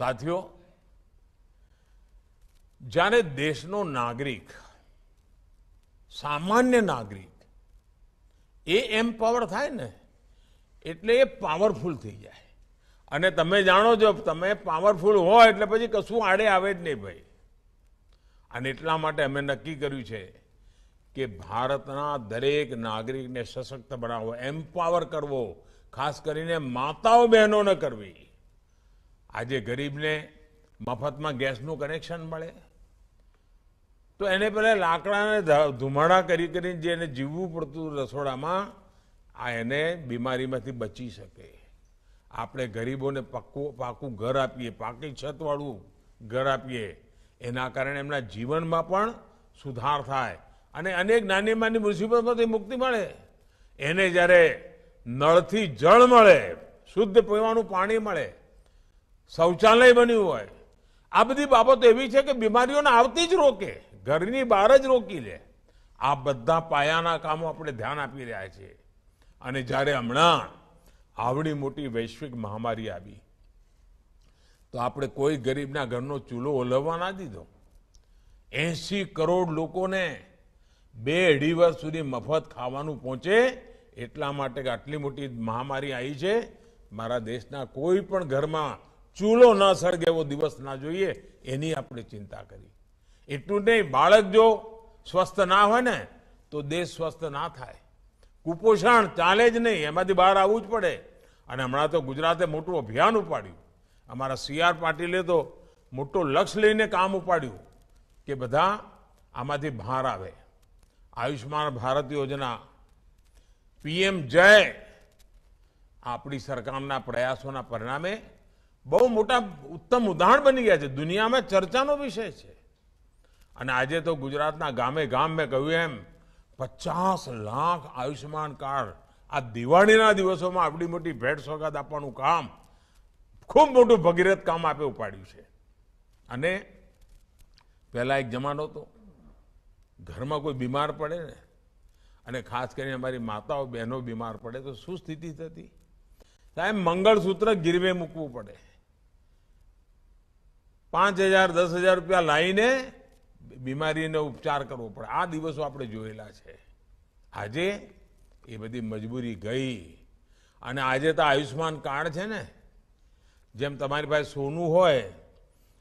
સાથીઓ જ્યારે દેશનો નાગરિક સામાન્ય નાગરિક એ એમ્પાવર થાય ને એટલે એ પાવરફુલ થઈ જાય અને તમે જાણો છો તમે પાવરફુલ હો એટલે પછી કશું આડે આવે જ નહીં ભાઈ અને એટલા માટે અમે નક્કી કર્યું છે કે ભારતના દરેક નાગરિકને સશક્ત બનાવવો એમ્પાવર કરવો ખાસ કરીને માતાઓ બહેનોને કરવી આજે ગરીબને મફતમાં ગેસનું કનેક્શન મળે તો એને પહેલાં લાકડાને ધુમાડા કરી કરીને જે એને જીવવું પડતું રસોડામાં આ એને બીમારીમાંથી બચી શકે આપણે ગરીબોને પાક્કું પાકું ઘર આપીએ પાકી છતવાળું ઘર આપીએ એના કારણે એમના જીવનમાં પણ સુધાર થાય અને અનેક નાની નાની મુસીબતમાંથી મુક્તિ મળે એને જ્યારે નળથી જળ મળે શુદ્ધ પીવાનું પાણી મળે શૌચાલય બન્યું હોય આ બધી બાબતો એવી છે કે બીમારીઓને આવતી જ રોકે ઘરની બહાર જ રોકી લે આ બધા પાયાના કામો આપણે ધ્યાન આપી રહ્યા છીએ અને જ્યારે હમણાં આવડી મોટી વૈશ્વિક મહામારી આવી તો આપણે કોઈ ગરીબના ઘરનો ચૂલો ઓલવવા ના દીધો એંસી કરોડ લોકોને બે અઢી વર્ષ સુધી મફત ખાવાનું પહોંચે એટલા માટે આટલી મોટી મહામારી આવી છે મારા દેશના કોઈ પણ ઘરમાં ચૂલો ન સળગે એવો દિવસ ના જોઈએ એની આપણે ચિંતા કરી એટલું નહીં બાળક જો સ્વસ્થ ના હોય ને તો દેશ સ્વસ્થ ના થાય કુપોષણ ચાલે જ નહીં એમાંથી બહાર આવવું જ પડે અને હમણાં તો ગુજરાતે મોટું અભિયાન ઉપાડ્યું અમારા સી આર પાટીલે તો મોટો લક્ષ લઈને કામ ઉપાડ્યું કે બધા આમાંથી બહાર આવે આયુષ્યમાન ભારત યોજના પીએમ જય આપણી સરકારના પ્રયાસોના પરિણામે બહુ મોટા ઉત્તમ ઉદાહરણ બની ગયા છે દુનિયામાં ચર્ચાનો વિષય છે અને આજે તો ગુજરાતના ગામે ગામ મેં કહ્યું એમ પચાસ લાખ આયુષ્યમાન કાર્ડ આ દિવાળીના દિવસોમાં આવડી મોટી ભેટ સોગાદ આપવાનું કામ ખૂબ મોટું ભગીરથ કામ આપે ઉપાડ્યું છે અને પહેલાં એક જમાનો હતો ઘરમાં કોઈ બીમાર પડે ને અને ખાસ કરીને અમારી માતાઓ બહેનો બીમાર પડે તો શું સ્થિતિ થતી સાહેબ મંગળસૂત્ર ગીરવે મૂકવું પડે પાંચ હજાર દસ હજાર રૂપિયા લાવીને બીમારીનો ઉપચાર કરવો પડે આ દિવસો આપણે જોયેલા છે આજે એ બધી મજબૂરી ગઈ અને આજે તો આયુષ્યમાન કાર્ડ છે ને જેમ તમારી પાસે સોનું હોય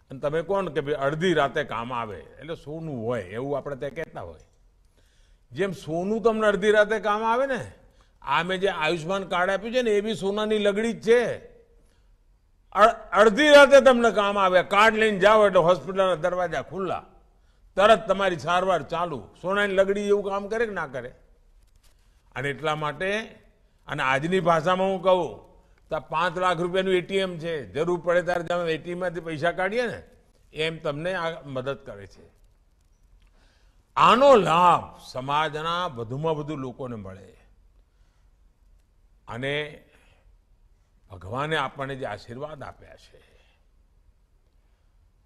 અને તમે કોણ કે ભાઈ અડધી રાતે કામ આવે એટલે સોનું હોય એવું આપણે ત્યાં કહેતા હોય જેમ સોનું તમને અડધી રાતે કામ આવે ને આ મેં જે આયુષ્યમાન કાર્ડ આપ્યું છે ને એ બી સોનાની લગડી જ છે અડધી રાતે તમને કામ આવે કાર્ડ લઈને જાઓ એટલે હોસ્પિટલના દરવાજા ખુલ્લા તરત તમારી સારવાર ચાલુ સોનાની લગડી એવું કામ કરે કે ના કરે અને એટલા માટે અને આજની ભાષામાં હું કહું તો પાંચ લાખ રૂપિયાનું એટીએમ છે જરૂર પડે ત્યારે તમે એટીએમમાંથી પૈસા કાઢીએ ને એમ તમને આ મદદ કરે છે આનો લાભ સમાજના વધુમાં વધુ લોકોને મળે અને ભગવાને આપણને જે આશીર્વાદ આપ્યા છે